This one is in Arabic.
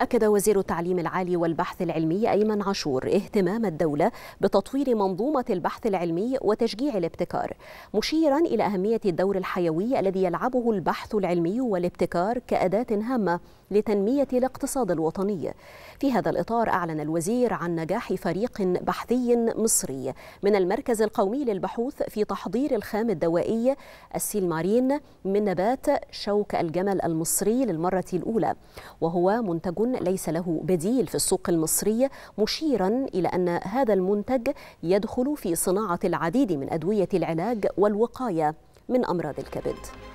أكد وزير التعليم العالي والبحث العلمي أيمن عاشور اهتمام الدولة بتطوير منظومة البحث العلمي وتشجيع الابتكار مشيرا إلى أهمية الدور الحيوي الذي يلعبه البحث العلمي والابتكار كأداة هامة لتنمية الاقتصاد الوطني في هذا الإطار أعلن الوزير عن نجاح فريق بحثي مصري من المركز القومي للبحوث في تحضير الخام الدوائي السيلمارين من نبات شوك الجمل المصري للمرة الأولى وهو منتج ليس له بديل في السوق المصرية مشيرا إلى أن هذا المنتج يدخل في صناعة العديد من أدوية العلاج والوقاية من أمراض الكبد